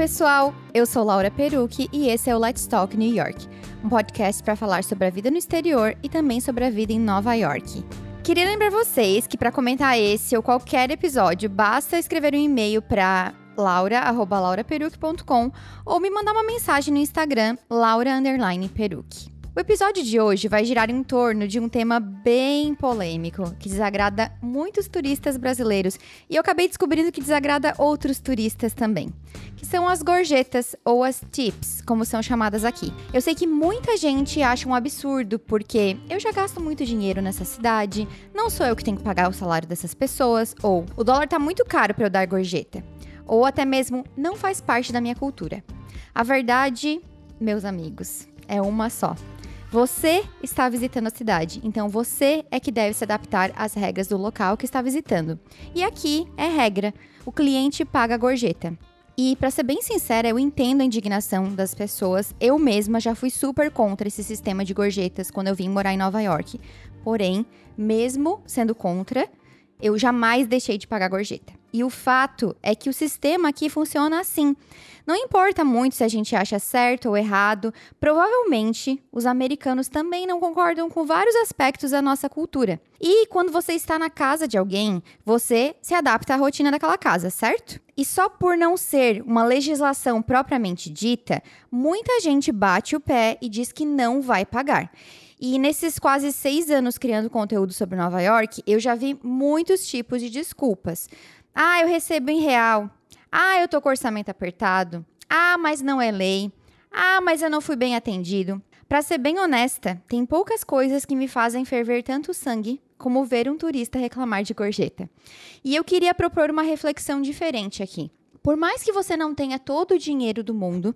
pessoal! Eu sou Laura Perucchi e esse é o Let's Talk New York, um podcast para falar sobre a vida no exterior e também sobre a vida em Nova York. Queria lembrar vocês que para comentar esse ou qualquer episódio, basta escrever um e-mail para laura@lauraperuc.com ou me mandar uma mensagem no Instagram laura_peruc. O episódio de hoje vai girar em torno de um tema bem polêmico, que desagrada muitos turistas brasileiros e eu acabei descobrindo que desagrada outros turistas também, que são as gorjetas ou as tips, como são chamadas aqui. Eu sei que muita gente acha um absurdo porque eu já gasto muito dinheiro nessa cidade, não sou eu que tenho que pagar o salário dessas pessoas ou o dólar tá muito caro para eu dar gorjeta, ou até mesmo não faz parte da minha cultura. A verdade, meus amigos, é uma só. Você está visitando a cidade, então você é que deve se adaptar às regras do local que está visitando. E aqui é regra: o cliente paga a gorjeta. E para ser bem sincera, eu entendo a indignação das pessoas. Eu mesma já fui super contra esse sistema de gorjetas quando eu vim morar em Nova York. Porém, mesmo sendo contra, eu jamais deixei de pagar gorjeta. E o fato é que o sistema aqui funciona assim. Não importa muito se a gente acha certo ou errado, provavelmente os americanos também não concordam com vários aspectos da nossa cultura. E quando você está na casa de alguém, você se adapta à rotina daquela casa, certo? E só por não ser uma legislação propriamente dita, muita gente bate o pé e diz que não vai pagar. E nesses quase seis anos criando conteúdo sobre Nova York, eu já vi muitos tipos de desculpas. Ah, eu recebo em real. Ah, eu tô com orçamento apertado. Ah, mas não é lei. Ah, mas eu não fui bem atendido. Para ser bem honesta, tem poucas coisas que me fazem ferver tanto sangue como ver um turista reclamar de gorjeta. E eu queria propor uma reflexão diferente aqui. Por mais que você não tenha todo o dinheiro do mundo,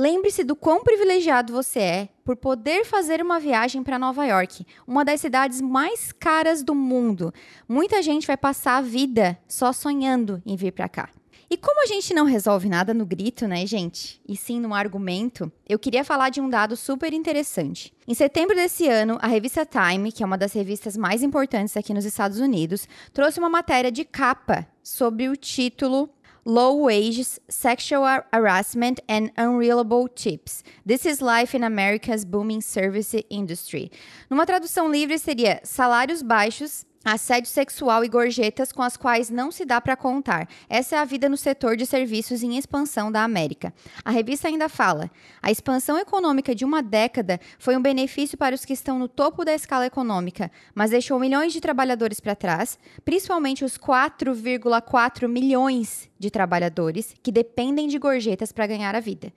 Lembre-se do quão privilegiado você é por poder fazer uma viagem para Nova York, uma das cidades mais caras do mundo. Muita gente vai passar a vida só sonhando em vir para cá. E como a gente não resolve nada no grito, né, gente? E sim no argumento, eu queria falar de um dado super interessante. Em setembro desse ano, a revista Time, que é uma das revistas mais importantes aqui nos Estados Unidos, trouxe uma matéria de capa sobre o título low wages, sexual harassment, and unreliable tips. This is life in America's booming service industry. Numa tradução livre seria salários baixos, assédio sexual e gorjetas com as quais não se dá para contar. Essa é a vida no setor de serviços em expansão da América. A revista ainda fala: a expansão econômica de uma década foi um benefício para os que estão no topo da escala econômica, mas deixou milhões de trabalhadores para trás, principalmente os 4,4 milhões de trabalhadores que dependem de gorjetas para ganhar a vida.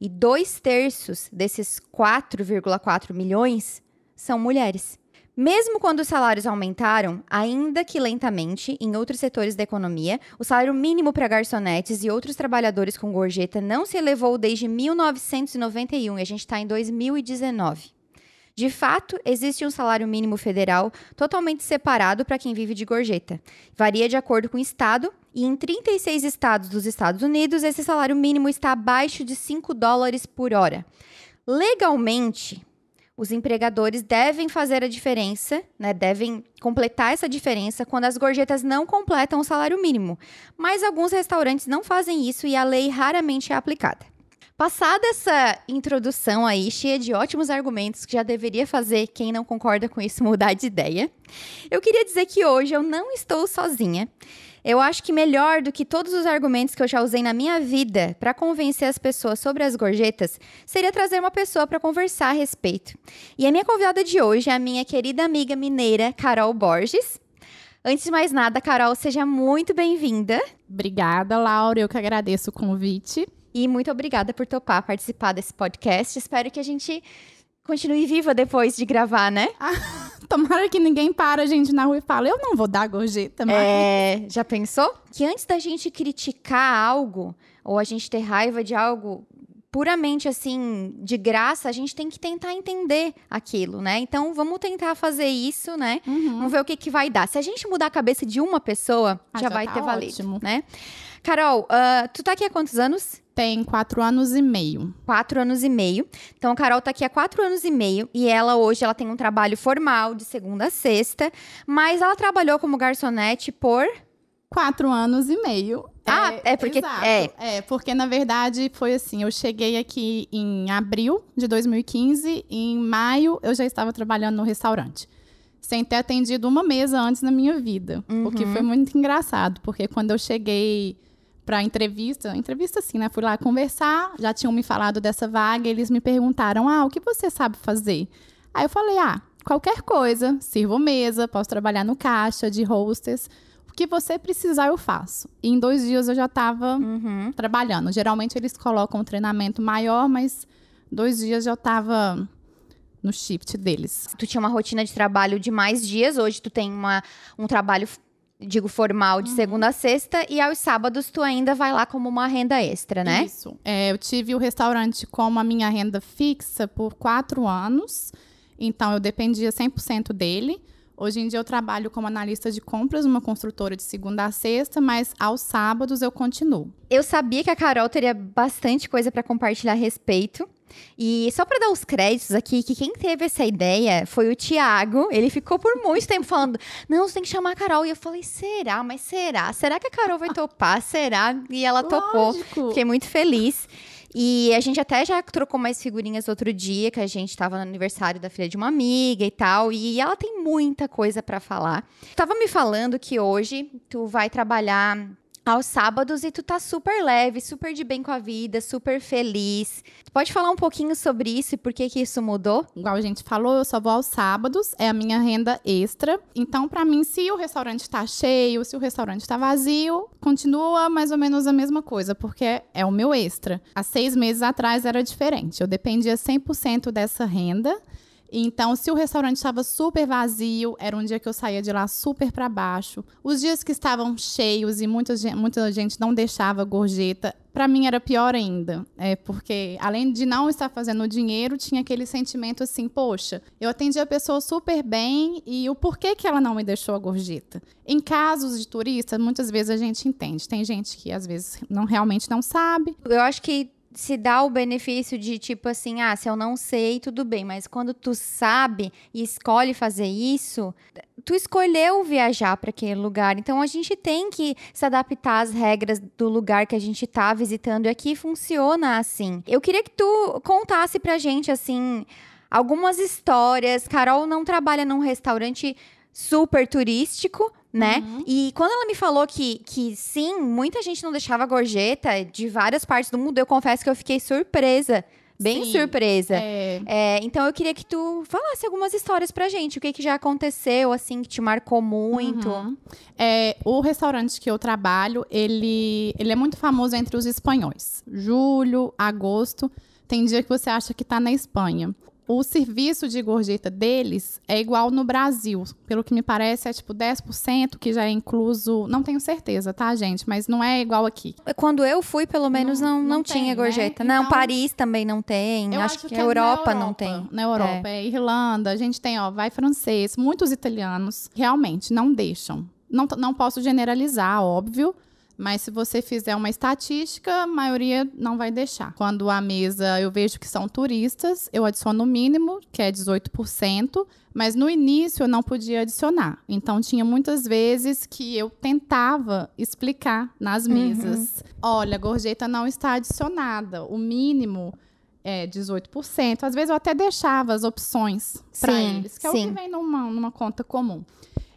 E dois terços desses 4,4 milhões são mulheres. Mesmo quando os salários aumentaram, ainda que lentamente, em outros setores da economia, o salário mínimo para garçonetes e outros trabalhadores com gorjeta não se elevou desde 1991 e a gente está em 2019. De fato, existe um salário mínimo federal totalmente separado para quem vive de gorjeta. Varia de acordo com o estado, e em 36 estados dos Estados Unidos, esse salário mínimo está abaixo de 5 dólares por hora. Legalmente, os empregadores devem fazer a diferença, né, devem completar essa diferença quando as gorjetas não completam o salário mínimo. Mas alguns restaurantes não fazem isso e a lei raramente é aplicada. Passada essa introdução aí, cheia de ótimos argumentos que já deveria fazer quem não concorda com isso mudar de ideia, eu queria dizer que hoje eu não estou sozinha. Eu acho que melhor do que todos os argumentos que eu já usei na minha vida para convencer as pessoas sobre as gorjetas seria trazer uma pessoa para conversar a respeito. E a minha convidada de hoje é a minha querida amiga mineira Carol Borges. Antes de mais nada, Carol, seja muito bem-vinda. Obrigada, Laura. Eu que agradeço o convite. E muito obrigada por topar participar desse podcast. Espero que a gente continue viva depois de gravar, né? Ah, tomara que ninguém para a gente na rua e fala, eu não vou dar gorjeta, mas... É, já pensou? Que antes da gente criticar algo, ou a gente ter raiva de algo puramente assim, de graça, a gente tem que tentar entender aquilo, né? Então vamos tentar fazer isso, né? Uhum. Vamos ver o que, que vai dar. Se a gente mudar a cabeça de uma pessoa, ah, já, já, vai tá ter valido, ótimo. né? Carol, uh, tu tá aqui há quantos anos? tem quatro anos e meio. Quatro anos e meio. Então a Carol tá aqui há quatro anos e meio e ela hoje ela tem um trabalho formal de segunda a sexta, mas ela trabalhou como garçonete por quatro anos e meio. Ah, é, é porque exato, é. é porque na verdade foi assim. Eu cheguei aqui em abril de 2015 e em maio eu já estava trabalhando no restaurante sem ter atendido uma mesa antes na minha vida, uhum. o que uhum. foi muito engraçado, porque quando eu cheguei para entrevista, entrevista assim, né? Fui lá conversar, já tinham me falado dessa vaga, eles me perguntaram: "Ah, o que você sabe fazer?". Aí eu falei: "Ah, qualquer coisa, sirvo mesa, posso trabalhar no caixa de hostess, o que você precisar eu faço". E em dois dias eu já estava uhum. trabalhando. Geralmente eles colocam um treinamento maior, mas dois dias eu estava no shift deles. Tu tinha uma rotina de trabalho de mais dias, hoje tu tem uma, um trabalho digo formal, de uhum. segunda a sexta, e aos sábados tu ainda vai lá como uma renda extra, né? Isso. É, eu tive o restaurante como a minha renda fixa por quatro anos, então eu dependia 100% dele. Hoje em dia eu trabalho como analista de compras numa construtora de segunda a sexta, mas aos sábados eu continuo. Eu sabia que a Carol teria bastante coisa para compartilhar a respeito. E só para dar os créditos aqui, que quem teve essa ideia foi o Tiago. Ele ficou por muito tempo falando: não, você tem que chamar a Carol. E eu falei: será? Mas será? Será que a Carol vai topar? Será? E ela Lógico. topou. Fiquei muito feliz. E a gente até já trocou mais figurinhas outro dia, que a gente tava no aniversário da filha de uma amiga e tal. E ela tem muita coisa para falar. Tava me falando que hoje tu vai trabalhar aos sábados e tu tá super leve, super de bem com a vida, super feliz. Tu pode falar um pouquinho sobre isso e por que que isso mudou? Igual a gente falou, eu só vou aos sábados, é a minha renda extra. Então, para mim, se o restaurante tá cheio, se o restaurante tá vazio, continua mais ou menos a mesma coisa, porque é o meu extra. Há seis meses atrás era diferente, eu dependia 100% dessa renda então, se o restaurante estava super vazio, era um dia que eu saía de lá super para baixo. Os dias que estavam cheios e muita gente, muita gente não deixava gorjeta, para mim era pior ainda, é porque além de não estar fazendo dinheiro, tinha aquele sentimento assim, poxa, eu atendi a pessoa super bem e o porquê que ela não me deixou a gorjeta. Em casos de turista, muitas vezes a gente entende, tem gente que às vezes não realmente não sabe. Eu acho que se dá o benefício de tipo assim, ah, se eu não sei, tudo bem, mas quando tu sabe e escolhe fazer isso, tu escolheu viajar para aquele lugar. Então a gente tem que se adaptar às regras do lugar que a gente tá visitando e aqui funciona assim. Eu queria que tu contasse pra gente assim algumas histórias. Carol não trabalha num restaurante super turístico, né? Uhum. E quando ela me falou que, que sim, muita gente não deixava gorjeta de várias partes do mundo, eu confesso que eu fiquei surpresa. Bem sim, surpresa. É... É, então eu queria que tu falasse algumas histórias pra gente. O que, que já aconteceu, assim, que te marcou muito? Uhum. É, o restaurante que eu trabalho, ele, ele é muito famoso entre os espanhóis. Julho, agosto. Tem dia que você acha que tá na Espanha o serviço de gorjeta deles é igual no Brasil. Pelo que me parece, é tipo 10%, que já é incluso. Não tenho certeza, tá, gente? Mas não é igual aqui. Quando eu fui, pelo menos, não, não, não, não tinha tem, né? gorjeta. Né? Não, então, Paris também não tem. Acho, acho, que, a Europa, é Europa, não tem. Na Europa, é. É, Irlanda, a gente tem, ó, vai francês. Muitos italianos realmente não deixam. Não, não posso generalizar, óbvio mas se você fizer uma estatística, a maioria não vai deixar. Quando a mesa eu vejo que são turistas, eu adiciono o mínimo, que é 18%, mas no início eu não podia adicionar. Então tinha muitas vezes que eu tentava explicar nas uhum. mesas. Uhum. Olha, a gorjeta não está adicionada. O mínimo é, 18%. Às vezes eu até deixava as opções para eles, que é sim. o que vem numa, numa conta comum.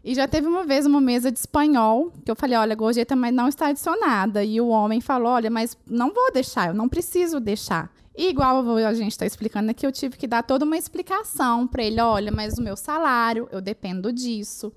E já teve uma vez uma mesa de espanhol que eu falei: olha, a gorjeta mas não está adicionada. E o homem falou: olha, mas não vou deixar, eu não preciso deixar. E igual a gente está explicando aqui, eu tive que dar toda uma explicação para ele: olha, mas o meu salário, eu dependo disso.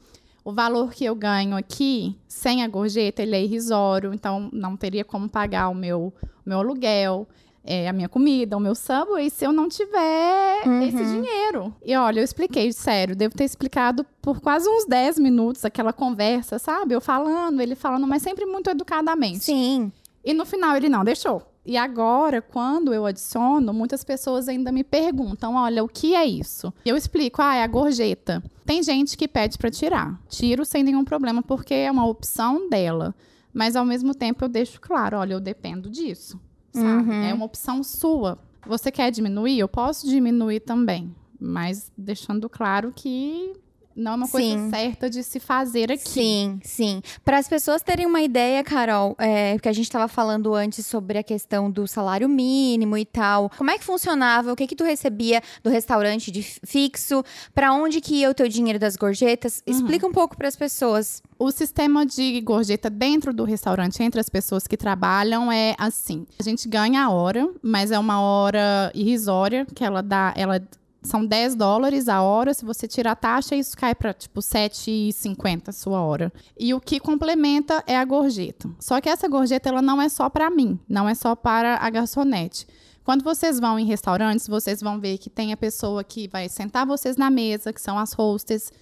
O valor que eu ganho aqui, sem a gorjeta, ele é irrisório, então não teria como pagar o meu, o meu aluguel é, a minha comida, o meu subway, se eu não tiver uhum. esse dinheiro. E olha, eu expliquei, sério, devo ter explicado por quase uns 10 minutos aquela conversa, sabe? Eu falando, ele falando, mas sempre muito educadamente. Sim. E no final ele não deixou. E agora, quando eu adiciono, muitas pessoas ainda me perguntam: olha, o que é isso? Eu explico: ah, é a gorjeta. Tem gente que pede para tirar. Tiro sem nenhum problema, porque é uma opção dela. Mas ao mesmo tempo eu deixo claro: olha, eu dependo disso sabe? É uhum. É uma opção sua. Você quer diminuir? Eu posso diminuir também. Mas deixando claro que não é uma coisa sim. certa de se fazer aqui. Sim, sim. Para as pessoas terem uma ideia, Carol, é, porque a gente estava falando antes sobre a questão do salário mínimo e tal. Como é que funcionava? O que que tu recebia do restaurante de fixo? Para onde que ia o teu dinheiro das gorjetas? Uhum. Explica um pouco para as pessoas. O sistema de gorjeta dentro do restaurante entre as pessoas que trabalham é assim: a gente ganha a hora, mas é uma hora irrisória que ela dá, ela são 10 dólares a hora. Se você tirar a taxa, isso cai para tipo 7,50 a sua hora. E o que complementa é a gorjeta. Só que essa gorjeta ela não é só para mim, não é só para a garçonete. Quando vocês vão em restaurantes, vocês vão ver que tem a pessoa que vai sentar vocês na mesa, que são as hostes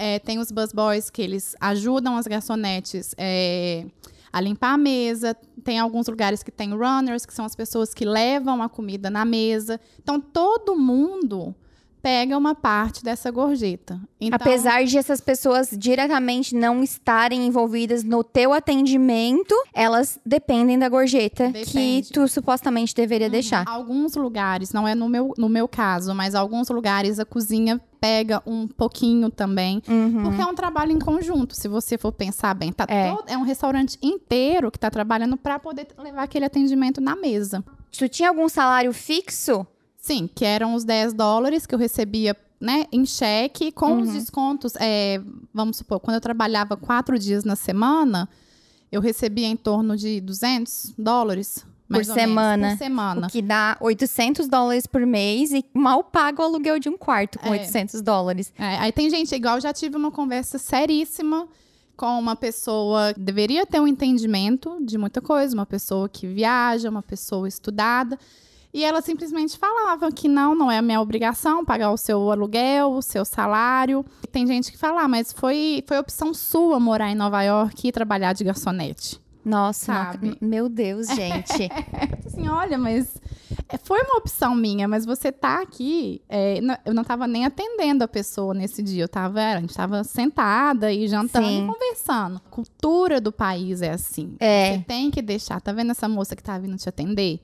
é, tem os busboys que eles ajudam as garçonetes é, a limpar a mesa, tem alguns lugares que tem runners, que são as pessoas que levam a comida na mesa. Então todo mundo pega uma parte dessa gorjeta. Então, Apesar de essas pessoas diretamente não estarem envolvidas no teu atendimento, elas dependem da gorjeta depende. que tu supostamente deveria uhum. deixar. Alguns lugares, não é no meu, no meu caso, mas alguns lugares a cozinha pega um pouquinho também. Uhum. Porque é um trabalho em conjunto, se você for pensar bem. Tá é. Todo, é um restaurante inteiro que está trabalhando para poder levar aquele atendimento na mesa. Tu tinha algum salário fixo? Sim, que eram os 10 dólares que eu recebia né, em cheque, com uhum. os descontos. É, vamos supor, quando eu trabalhava quatro dias na semana, eu recebia em torno de 200 dólares. Por semana. Menos, por semana. O que dá 800 dólares por mês e mal pago o aluguel de um quarto com é. 800 dólares. É, aí tem gente, igual já tive uma conversa seríssima com uma pessoa que deveria ter um entendimento de muita coisa, uma pessoa que viaja, uma pessoa estudada. E ela simplesmente falava que não, não é a minha obrigação pagar o seu aluguel, o seu salário. Tem gente que fala, ah, mas foi, foi opção sua morar em Nova York e trabalhar de garçonete. Nossa, não, meu Deus, gente. assim, olha, mas é, foi uma opção minha, mas você tá aqui. É, eu não estava nem atendendo a pessoa nesse dia. Eu tava, a gente estava sentada e jantando Sim. e conversando. A cultura do país é assim. É. Você tem que deixar. Tá vendo essa moça que tá vindo te atender?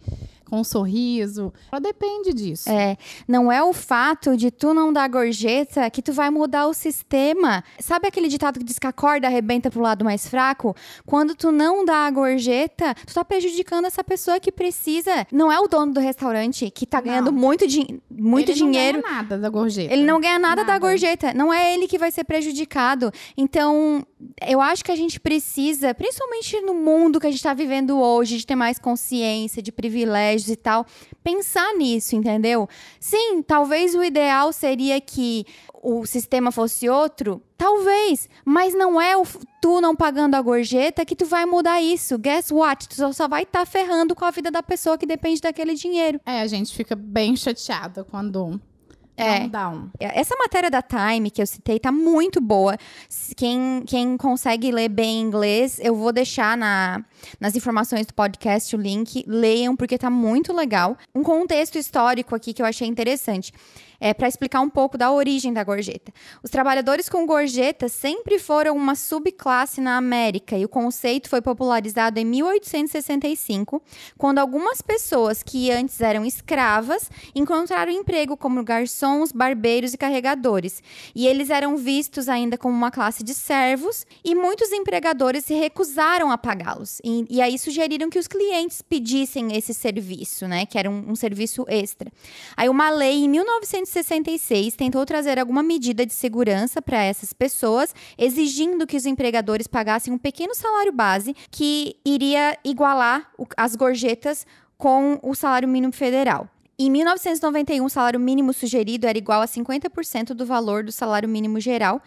com um sorriso. Ela depende disso. É, não é o fato de tu não dar gorjeta que tu vai mudar o sistema. Sabe aquele ditado que diz que a corda arrebenta pro lado mais fraco? Quando tu não dá a gorjeta, tu tá prejudicando essa pessoa que precisa. Não é o dono do restaurante que tá ganhando muito, muito ele dinheiro. Ele não ganha nada da gorjeta. Ele não ganha nada, nada da gorjeta. Não é ele que vai ser prejudicado. Então, eu acho que a gente precisa, principalmente no mundo que a gente está vivendo hoje, de ter mais consciência, de privilégios e tal, pensar nisso, entendeu? Sim, talvez o ideal seria que o sistema fosse outro, talvez, mas não é o tu não pagando a gorjeta que tu vai mudar isso. Guess what? Tu só vai estar tá ferrando com a vida da pessoa que depende daquele dinheiro. É, a gente fica bem chateada quando é. Down, é, Essa matéria da Time que eu citei tá muito boa. Quem, quem consegue ler bem inglês, eu vou deixar na, nas informações do podcast o link. Leiam, porque tá muito legal. Um contexto histórico aqui que eu achei interessante é, para explicar um pouco da origem da gorjeta. Os trabalhadores com gorjeta sempre foram uma subclasse na América e o conceito foi popularizado em 1865, quando algumas pessoas que antes eram escravas encontraram emprego como garçons, barbeiros e carregadores. E eles eram vistos ainda como uma classe de servos e muitos empregadores se recusaram a pagá-los. E, e, aí sugeriram que os clientes pedissem esse serviço, né, que era um, um serviço extra. Aí uma lei em 1900 1966 tentou trazer alguma medida de segurança para essas pessoas, exigindo que os empregadores pagassem um pequeno salário base que iria igualar as gorjetas com o salário mínimo federal. Em 1991, o salário mínimo sugerido era igual a 50% do valor do salário mínimo geral,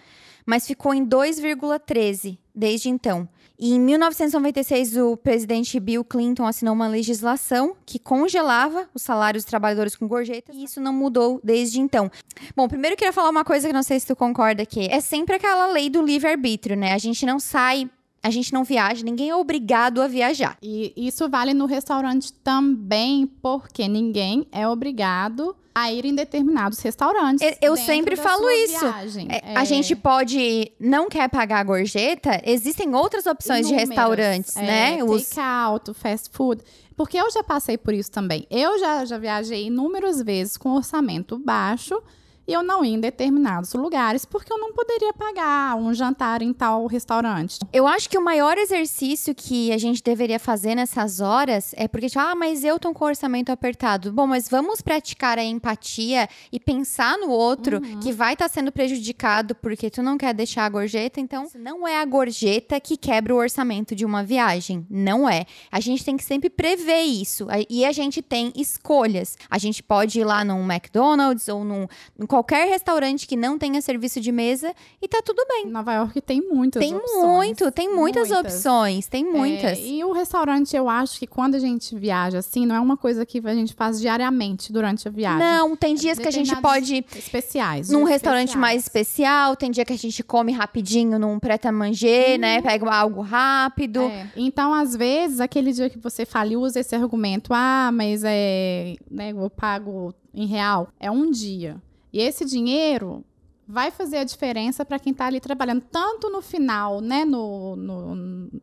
mas ficou em 2,13 desde então. E em 1996, o presidente Bill Clinton assinou uma legislação que congelava os salários dos trabalhadores com gorjeta, e isso não mudou desde então. Bom, primeiro eu queria falar uma coisa que não sei se tu concorda aqui. É sempre aquela lei do livre-arbítrio, né? A gente não sai a gente não viaja, ninguém é obrigado a viajar. E isso vale no restaurante também, porque ninguém é obrigado a ir em determinados restaurantes. Eu, eu sempre falo isso. É, é... A é. gente pode não quer pagar a gorjeta, existem outras opções de restaurantes, é, né? Os... Take out, fast food. Porque eu já passei por isso também. Eu já, já viajei inúmeras vezes com orçamento baixo e eu não ia em determinados lugares porque eu não poderia pagar um jantar em tal restaurante. Eu acho que o maior exercício que a gente deveria fazer nessas horas é porque, tipo, ah, mas eu tô com o orçamento apertado. Bom, mas vamos praticar a empatia e pensar no outro uhum. que vai estar tá sendo prejudicado porque tu não quer deixar a gorjeta, então não é a gorjeta que quebra o orçamento de uma viagem. Não é. A gente tem que sempre prever isso. E a gente tem escolhas. A gente pode ir lá num McDonald's ou num, num qualquer restaurante que não tenha serviço de mesa e tá tudo bem. Nova York tem muitas tem opções. Tem muito, tem muitas, muitas, opções, tem é, muitas. É, e o restaurante, eu acho que quando a gente viaja assim, não é uma coisa que a gente faz diariamente durante a viagem. Não, tem dias que a gente pode especiais. Num né? restaurante especiais. mais especial, tem dia que a gente come rapidinho num pré manger, hum. né? Uhum. Pega algo rápido. É. Então, às vezes, aquele dia que você fala e usa esse argumento, ah, mas é, né, eu pago em real, é um dia. E esse dinheiro vai fazer a diferença para quem está ali trabalhando, tanto no final, né, no, no,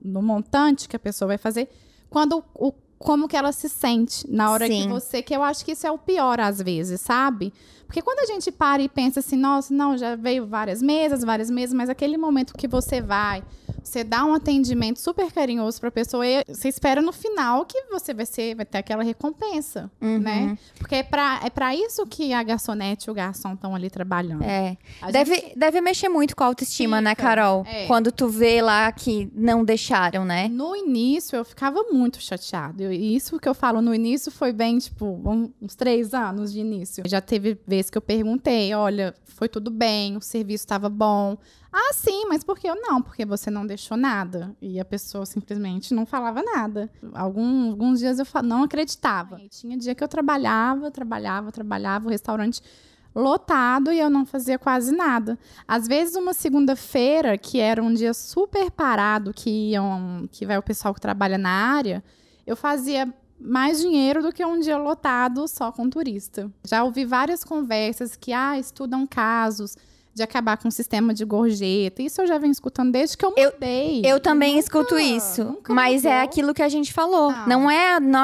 no, montante que a pessoa vai fazer, quando o, como que ela se sente na hora Sim. que você, que eu acho que isso é o pior às vezes, sabe? Porque quando a gente para e pensa assim, nossa, não, já veio várias mesas, várias mesas, mas aquele momento que você vai, você dá um atendimento super carinhoso para a pessoa e você espera no final que você vai, ser, vai ter aquela recompensa, uhum. né? Porque é para é pra isso que a garçonete e o garçom estão ali trabalhando. É. deve, gente... deve mexer muito com a autoestima, né, Fica. né, Carol? É. Quando tu vê lá que não deixaram, né? No início eu ficava muito chateado. E isso que eu falo no início foi bem, tipo, uns três anos de início. Já teve vezes que eu perguntei, olha, foi tudo bem, o serviço estava bom, ah, sim, mas por que eu não? Porque você não deixou nada. E a pessoa simplesmente não falava nada. Alguns alguns dias eu não acreditava. E tinha dia que eu trabalhava, trabalhava, trabalhava, o restaurante lotado e eu não fazia quase nada. Às vezes uma segunda-feira, que era um dia super parado, que iam, que vai o pessoal que trabalha na área, eu fazia mais dinheiro do que um dia lotado só com turista. Já ouvi várias conversas que ah, estudam casos de acabar com o sistema de gorjeta. Isso eu já venho escutando desde que eu mudei. Eu, eu também eu nunca, escuto isso. Mas é mudou. é aquilo que a gente falou. Ah. Não é no,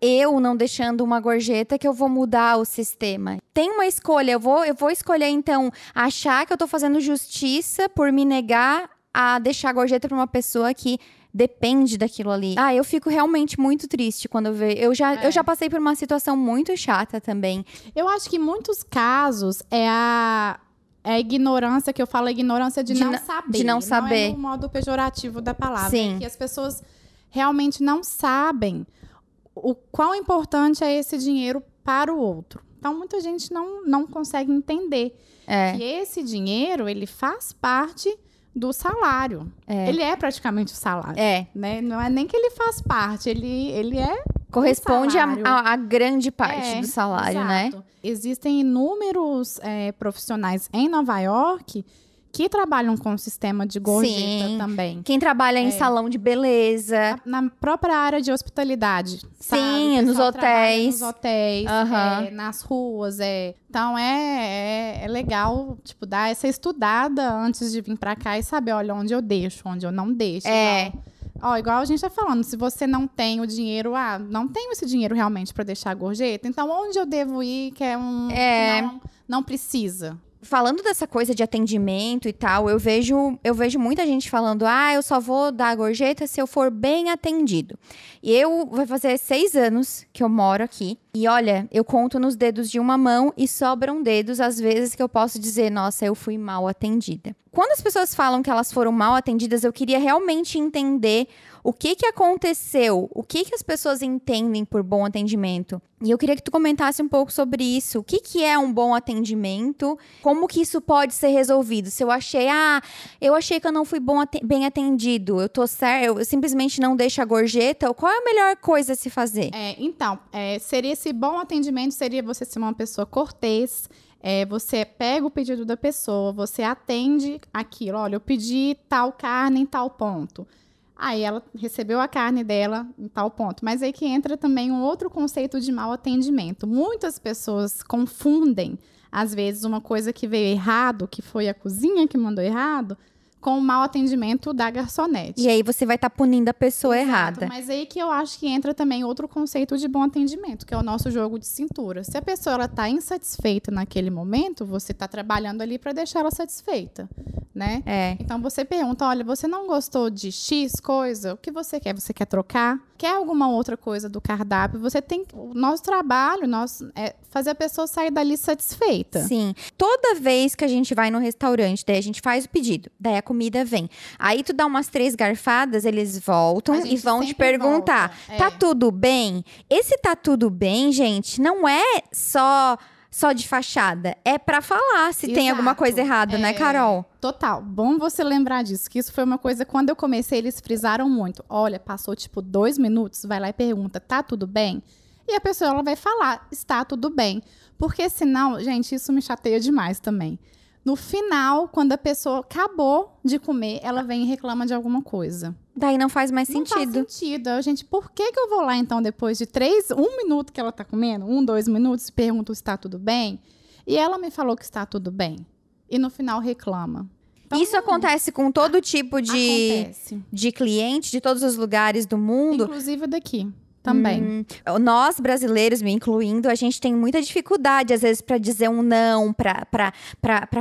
eu não deixando uma gorjeta que eu vou mudar o sistema. Tem uma escolha. Eu vou, eu vou escolher, então, achar que eu tô fazendo justiça por me negar a deixar a gorjeta pra uma pessoa que depende daquilo ali. Ah, eu fico realmente muito triste quando eu vejo. Eu já, é. eu já passei por uma situação muito chata também. Eu acho que em muitos casos é a é ignorância, que eu falo é ignorância de, de não saber. De não saber. Não é no modo pejorativo da palavra. Sim. É que as pessoas realmente não sabem o quão importante é esse dinheiro para o outro. Então, muita gente não, não consegue entender é. que esse dinheiro, ele faz parte do salário. É. Ele é praticamente o salário. É. Né? Não é nem que ele faz parte, ele, ele é Corresponde a grande parte é, do salário, né? exato. né? Existem inúmeros é, profissionais em Nova York que trabalham com o sistema de gorjeta Sim. também. Quem trabalha em é. salão de beleza. Na, na, própria área de hospitalidade. Sim, nos hotéis. Nos hotéis, uhum. é, nas ruas. É. Então é, é, é, legal, tipo, dar essa estudada antes de vir para cá e saber, olha, onde eu deixo, onde eu não deixo. É. Então, Ó, igual a gente tá falando, se você não tem o dinheiro, ah, não tenho esse dinheiro realmente para deixar a gorjeta, então onde eu devo ir que é um é... Não, não precisa? falando dessa coisa de atendimento e tal, eu vejo, eu vejo muita gente falando: ah, eu só vou dar gorjeta se eu for bem atendido. E eu vai fazer seis anos que eu moro aqui. E olha, eu conto nos dedos de uma mão e sobram dedos às vezes que eu posso dizer, nossa, eu fui mal atendida. Quando as pessoas falam que elas foram mal atendidas, eu queria realmente entender o que, que aconteceu, o que, que as pessoas entendem por bom atendimento. E eu queria que tu comentasse um pouco sobre isso. O que, que é um bom atendimento? Como que isso pode ser resolvido? Se eu achei, ah, eu achei que eu não fui bom, bem atendido, eu tô certo, eu simplesmente não deixo a gorjeta, qual é a melhor coisa a se fazer? É, então, é, seria esse bom atendimento, seria você ser uma pessoa cortês, é, você pega o pedido da pessoa, você atende aquilo, olha, eu pedi tal carne em tal ponto. Aí ela recebeu a carne dela em tal ponto. Mas aí que entra também um outro conceito de mau atendimento. Muitas pessoas confundem, às vezes, uma coisa que veio errado, que foi a cozinha que mandou errado, com o mau atendimento da garçonete. E aí você vai estar tá punindo a pessoa Exato, errada. Mas aí que eu acho que entra também outro conceito de bom atendimento, que é o nosso jogo de cintura. Se a pessoa está insatisfeita naquele momento, você está trabalhando ali para deixar ela satisfeita, né? É. Então você pergunta, olha, você não gostou de X coisa? O que você quer? Você quer trocar? quer alguma outra coisa do cardápio, você tem. O nosso trabalho nosso, é fazer a pessoa sair dali satisfeita. Sim. Toda vez que a gente vai no restaurante, daí a gente faz o pedido, daí a comida vem. Aí tu dá umas três garfadas, eles voltam e vão te perguntar: é. tá tudo bem? Esse tá tudo bem, gente, não é só só de fachada. É para falar se Exato. tem alguma coisa errada, né, é... né, Carol? Total. Bom você lembrar disso, que isso foi uma coisa quando eu comecei, eles frisaram muito. Olha, passou tipo dois minutos, vai lá e pergunta: tá tudo bem? E a pessoa ela vai falar: está tudo bem. Porque senão, gente, isso me chateia demais também. No final, quando a pessoa acabou de comer, ela vem e reclama de alguma coisa. Daí não faz mais sentido. Não faz sentido. Eu, gente, por que, que eu vou lá então depois de três, um minuto que ela tá comendo, um, dois minutos, pergunto se tá tudo bem? E ela me falou que está tudo bem. E no final reclama. Então, Isso é acontece com todo ah, tipo de, de cliente de todos os lugares do mundo. Inclusive daqui também. Hum. Nós brasileiros, me incluindo, a gente tem muita dificuldade às vezes para dizer um não, para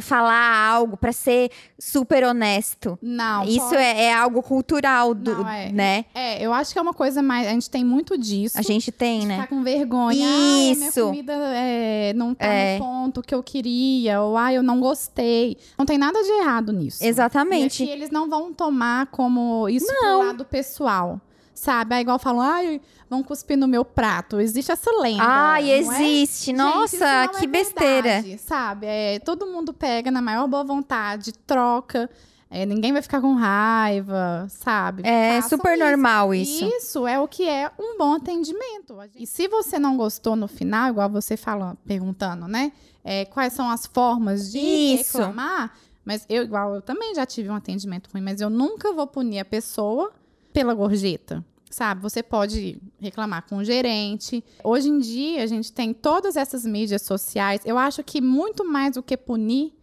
falar algo, para ser super honesto. Não. Isso pode... é, é, algo cultural do, não, é. né? É, eu acho que é uma coisa mais, a gente tem muito disso. A gente tem, de né? Ficar tá com vergonha. Isso. minha comida é, não tá é. no ponto que eu queria, ou ai, ah, eu não gostei. Não tem nada de errado nisso. Exatamente. E aqui eles não vão tomar como isso não. pro lado pessoal sabe? É igual falam, ai, ah, vão cuspir no meu prato. Existe essa lenda. Ai, é? existe. É? Nossa, Gente, que é besteira. sabe? É, todo mundo pega na maior boa vontade, troca. É, ninguém vai ficar com raiva, sabe? É Façam super isso. normal isso. Isso é o que é um bom atendimento. E se você não gostou no final, igual você falando, perguntando, né? É, quais são as formas de isso. reclamar? Mas eu, igual, eu também já tive um atendimento ruim, mas eu nunca vou punir a pessoa pela gorjeta. Sabe, você pode reclamar com o gerente. Hoje em dia, a gente tem todas essas mídias sociais. Eu acho que muito mais do que punir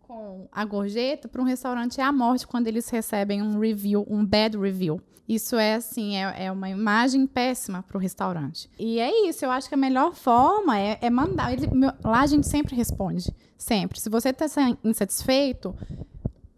com a gorjeta, para um restaurante é a morte quando eles recebem um review, um bad review. Isso é assim, é, é uma imagem péssima para o restaurante. E é isso, eu acho que a melhor forma é, é mandar. Ele, meu, lá a gente sempre responde, sempre. Se você está insatisfeito,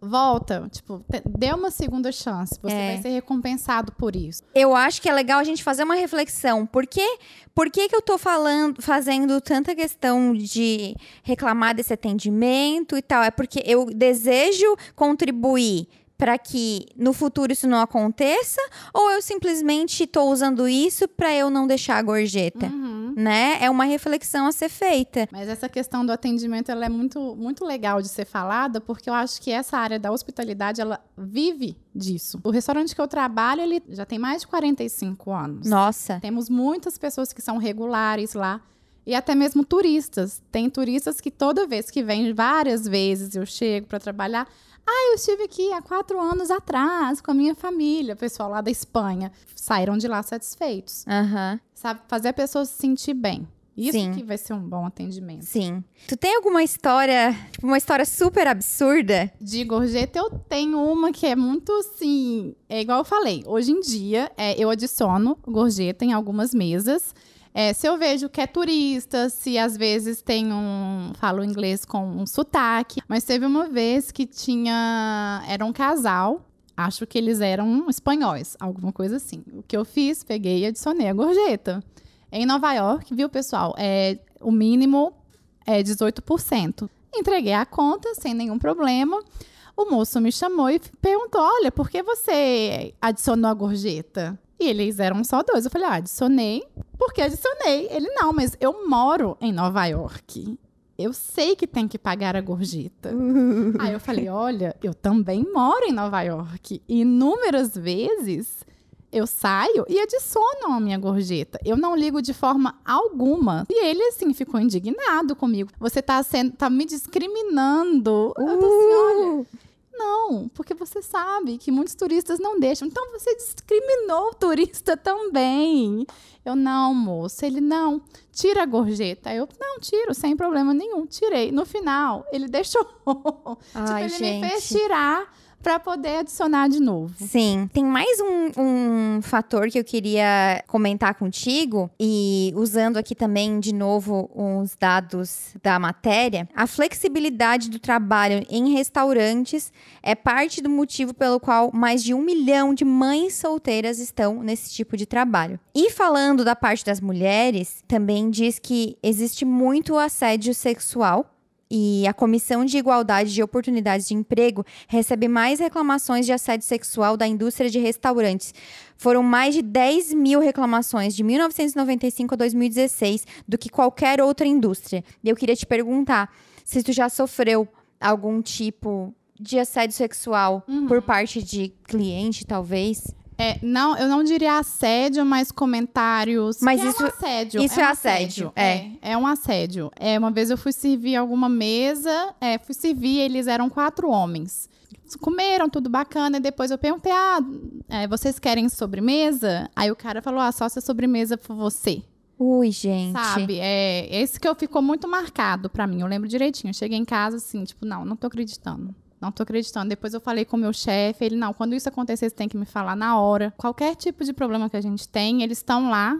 volta, tipo, dê uma segunda chance, você é. vai ser recompensado por isso. Eu acho que é legal a gente fazer uma reflexão, por que, por que, que eu tô falando, fazendo tanta questão de reclamar desse atendimento e tal? É porque eu desejo contribuir para que no futuro isso não aconteça? Ou eu simplesmente estou usando isso para eu não deixar a gorjeta? Uhum. Né? É uma reflexão a ser feita. Mas essa questão do atendimento ela é muito, muito legal de ser falada, porque eu acho que essa área da hospitalidade ela vive disso. O restaurante que eu trabalho, ele já tem mais de 45 anos. Nossa. Temos muitas pessoas que são regulares lá e até mesmo turistas. Tem turistas que toda vez que vêm, várias vezes eu chego para trabalhar, ah, eu estive aqui há quatro anos atrás com a minha família, pessoal lá da Espanha. Saíram de lá satisfeitos. Uhum. Sabe? Fazer a pessoa se sentir bem. Isso Sim. que vai ser um bom atendimento. Sim. Tu tem alguma história, tipo, uma história super absurda? De gorjeta, eu tenho uma que é muito assim. É igual eu falei. Hoje em dia, é, eu adiciono gorjeta em algumas mesas. É, se eu vejo que é turista, se às vezes tem um. falo inglês com um sotaque. Mas teve uma vez que tinha. Era um casal. Acho que eles eram espanhóis, alguma coisa assim. O que eu fiz, peguei e adicionei a gorjeta. Em Nova York, viu, pessoal? É, o mínimo é 18%. Entreguei a conta sem nenhum problema. O moço me chamou e perguntou: Olha, por que você adicionou a gorjeta? E eles eram só dois. Eu falei, ah, adicionei. Porque adicionei. Ele, não, mas eu moro em Nova York. Eu sei que tem que pagar a gorjeta. Aí eu falei, olha, eu também moro em Nova York. E inúmeras vezes eu saio e adiciono a minha gorjeta. Eu não ligo de forma alguma. E ele, assim, ficou indignado comigo. Você tá, sendo, tá me discriminando. Uh! Eu tô assim, olha... Não, porque você sabe que muitos turistas não deixam. Então você discriminou o turista também. Eu não, moço. Ele não. Tira a gorjeta. Eu não tiro, sem problema nenhum. Tirei. No final, ele deixou. Tipo, Ai, tipo, ele gente. me fez tirar para poder adicionar de novo. Sim. Tem mais um, um, fator que eu queria comentar contigo, e usando aqui também de novo uns dados da matéria. A flexibilidade do trabalho em restaurantes é parte do motivo pelo qual mais de um milhão de mães solteiras estão nesse tipo de trabalho. E falando da parte das mulheres, também diz que existe muito assédio sexual e a Comissão de Igualdade de Oportunidades de Emprego recebe mais reclamações de assédio sexual da indústria de restaurantes. Foram mais de 10 mil reclamações de 1995 a 2016 do que qualquer outra indústria. E eu queria te perguntar se tu já sofreu algum tipo de assédio sexual uhum. por parte de cliente, talvez? É, não, eu não diria assédio, mas comentários. Mas é isso é um assédio. Isso é, um assédio. assédio. É. é. é, um assédio. É, uma vez eu fui servir alguma mesa, é, fui servir, eles eram quatro homens. Eles comeram, tudo bacana, e depois eu perguntei: ah, é, vocês querem sobremesa? Aí o cara falou: ah, só se a sobremesa for você. Ui, gente. Sabe? É, esse que eu ficou muito marcado para mim, eu lembro direitinho. Eu cheguei em casa assim, tipo, não, não tô acreditando não tô acreditando. Depois eu falei com o meu chefe, ele, não, quando isso acontecer, você tem que me falar na hora. Qualquer tipo de problema que a gente tem, eles estão lá,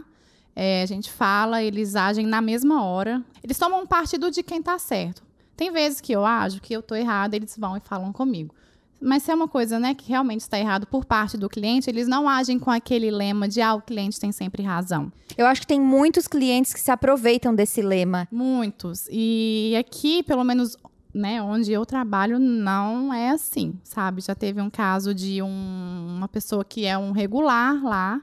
é, a gente fala, eles agem na mesma hora. Eles tomam partido de quem tá certo. Tem vezes que eu acho que eu tô errada, eles vão e falam comigo. Mas se é uma coisa né, que realmente está errado por parte do cliente, eles não agem com aquele lema de ah, o cliente tem sempre razão. Eu acho que tem muitos clientes que se aproveitam desse lema. Muitos. E aqui, pelo menos né, onde eu trabalho não é assim, sabe? Já teve um caso de um, uma pessoa que é um regular lá,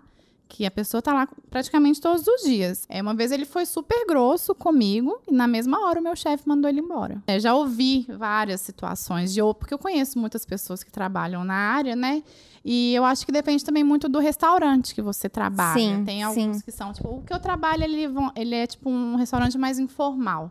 que a pessoa tá lá praticamente todos os dias. É, uma vez ele foi super grosso comigo e na mesma hora o meu chefe mandou ele embora. É, já ouvi várias situações de porque eu conheço muitas pessoas que trabalham na área, né? E eu acho que depende também muito do restaurante que você trabalha. Sim, Tem alguns sim. que são tipo o que eu trabalho ele, ele é tipo um restaurante mais informal.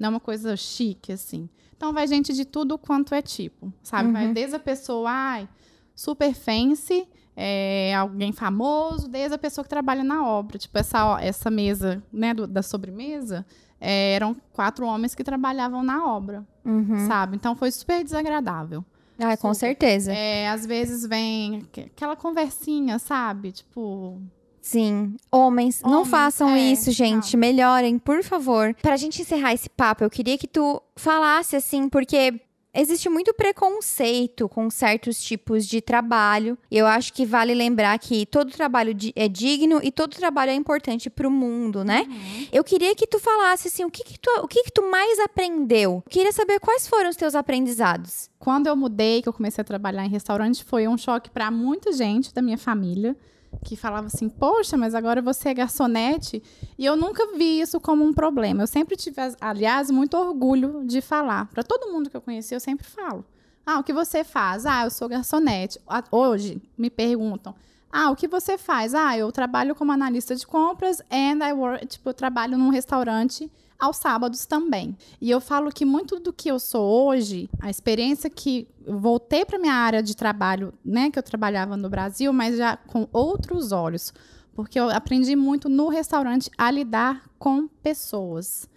Não é uma coisa chique, assim. Então vai gente de tudo quanto é tipo, sabe? Uhum. Vai desde a pessoa, ai, super fancy, é, alguém famoso, desde a pessoa que trabalha na obra. Tipo, essa, essa mesa, né, do, da sobremesa, é, eram quatro homens que trabalhavam na obra, uhum. sabe? Então foi super desagradável. Ah, com certeza. É, às vezes vem aquela conversinha, sabe? Tipo, Sim. Homens, Homens, não façam é, isso, tá. gente. Não. Melhorem, por favor. Pra gente encerrar esse papo, eu queria que tu falasse assim, porque existe muito preconceito com certos tipos de trabalho. Eu acho que vale lembrar que todo trabalho é digno e todo trabalho é importante para o mundo, né? Uhum. Eu queria que tu falasse assim, o que que tu, o que que tu mais aprendeu? Eu queria saber quais foram os teus aprendizados. Quando eu mudei, que eu comecei a trabalhar em restaurante, foi um choque para muita gente da minha família que falava assim: Poxa, mas agora você é garçonete. E eu nunca vi isso como um problema. Eu sempre tive, aliás, muito orgulho de falar. Para todo mundo que eu conheci, eu sempre falo: Ah, o que você faz? Ah, eu sou garçonete. Hoje me perguntam: Ah, o que você faz? Ah, eu trabalho como analista de compras and I work, tipo, eu trabalho num restaurante aos sábados também. E eu falo que muito do que eu sou hoje, a experiência que voltei para minha área de trabalho, né, que eu trabalhava no Brasil, mas já com outros olhos, porque eu aprendi muito no restaurante a lidar com pessoas.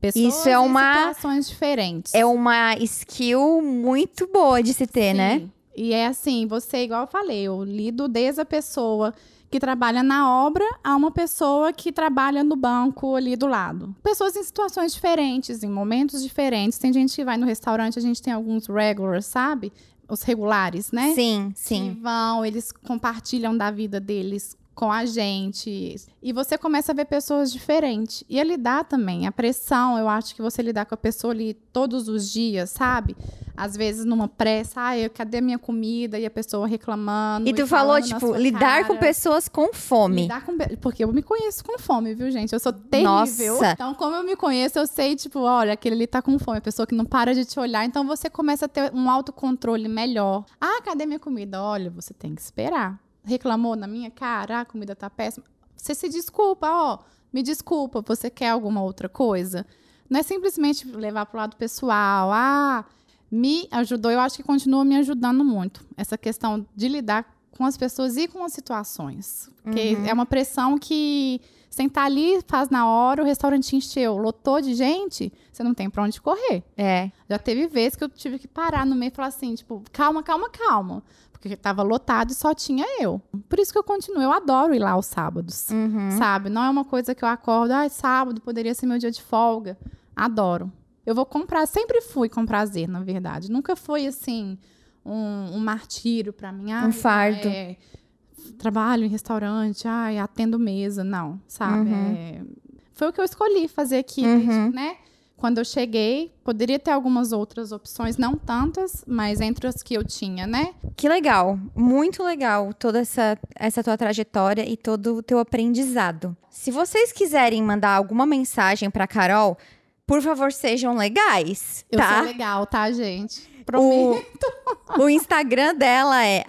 Pessoas Isso é uma situações diferentes. É uma skill muito boa de se ter, Sim. né? E é assim, você igual eu falei, eu lido desde a pessoa que trabalha na obra a uma pessoa que trabalha no banco ali do lado. Pessoas em situações diferentes, em momentos diferentes. Tem gente que vai no restaurante, a gente tem alguns regulars, sabe? Os regulares, né? Sim, sim. Que vão, eles compartilham da vida deles com a gente. E você começa a ver pessoas diferentes. E a lidar também. A pressão, eu acho que você lidar com a pessoa ali todos os dias, sabe? Às vezes numa pressa, ai, ah, cadê minha comida? E a pessoa reclamando. E tu e falou, tipo, lidar cara. com pessoas com fome. Lidar com. Porque eu me conheço com fome, viu, gente? Eu sou terrível. Nossa. Então, como eu me conheço, eu sei, tipo, olha, aquele ali tá com fome. A pessoa que não para de te olhar. Então, você começa a ter um autocontrole melhor. Ah, cadê minha comida? Olha, você tem que esperar reclamou na minha cara, ah, a comida tá péssima. Você se desculpa, ó, me desculpa, você quer alguma outra coisa? Não é simplesmente levar pro lado pessoal, ah, me ajudou, eu acho que continua me ajudando muito. Essa questão de lidar com as pessoas e com as situações. Porque uhum. é uma pressão que sentar ali, faz na hora, o restaurante encheu, lotou de gente, você não tem pra onde correr. É. Já teve vezes que eu tive que parar no meio e falar assim, tipo, calma, calma, calma porque estava lotado e só tinha eu. Por isso que eu continuo. Eu adoro ir lá aos sábados, uhum. sabe? Não é uma coisa que eu acordo, ah, sábado, poderia ser meu dia de folga. Adoro. Eu vou comprar, sempre fui com prazer, na verdade. Nunca foi assim um, um martírio para mim. um fardo. É, trabalho em restaurante, ai, atendo mesa, não, sabe? Uhum. É, foi o que eu escolhi fazer aqui, uhum. né? quando eu cheguei, poderia ter algumas outras opções, não tantas, mas entre as que eu tinha, né? Que legal, muito legal toda essa, essa tua trajetória e todo o teu aprendizado. Se vocês quiserem mandar alguma mensagem para Carol, por favor, sejam legais, tá? Eu sou tá? legal, tá, gente? Prometo. O, então. o Instagram dela é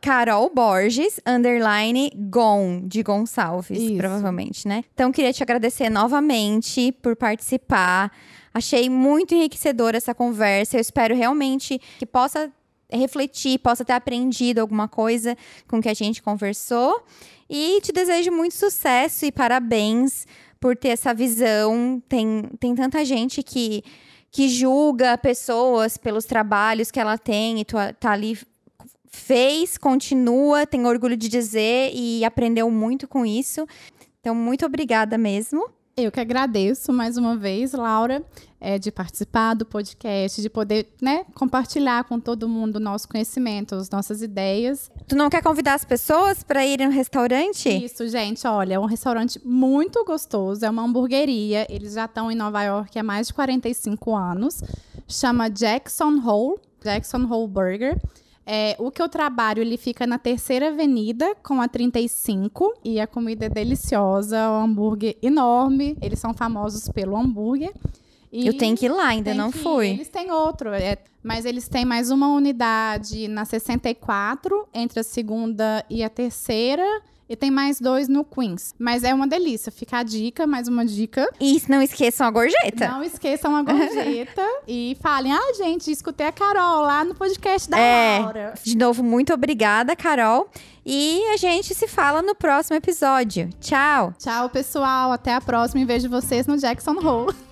carolborges, underline gon, de Gonçalves, Isso. provavelmente, né? Então, queria te agradecer novamente por participar. Achei muito enriquecedora essa conversa. Eu espero realmente que possa refletir, possa ter aprendido alguma coisa com o que a gente conversou. E te desejo muito sucesso e parabéns por ter essa visão. Tem, tem tanta gente que que julga pessoas pelos trabalhos que ela tem e tá ali fez, continua, tem orgulho de dizer e aprendeu muito com isso. Então, muito obrigada mesmo. Eu que agradeço mais uma vez, Laura, é, de participar do podcast, de poder né, compartilhar com todo mundo o nosso conhecimento, as nossas ideias. Tu não quer convidar as pessoas para irem no restaurante? Isso, gente, olha, é um restaurante muito gostoso, é uma hamburgueria, eles já estão em Nova York há mais de 45 anos, chama Jackson Hole, Jackson Hole Burger. É, o que eu trabalho, ele fica na terceira avenida com a 35 e a comida é deliciosa, o é um hambúrguer enorme. Eles são famosos pelo hambúrguer. E eu tenho que ir lá, ainda não fui. Eles têm outro, é, mas eles têm mais uma unidade na 64, entre a segunda e a terceira. E tem mais dois no Queens. Mas é uma delícia. Fica a dica, mais uma dica. E não esqueçam a gorjeta. Não esqueçam a gorjeta. e falem, ah, gente, escutei a Carol lá no podcast da é, Laura. De novo, muito obrigada, Carol. E a gente se fala no próximo episódio. Tchau. Tchau, pessoal. Até a próxima e vejo vocês no Jackson Hole.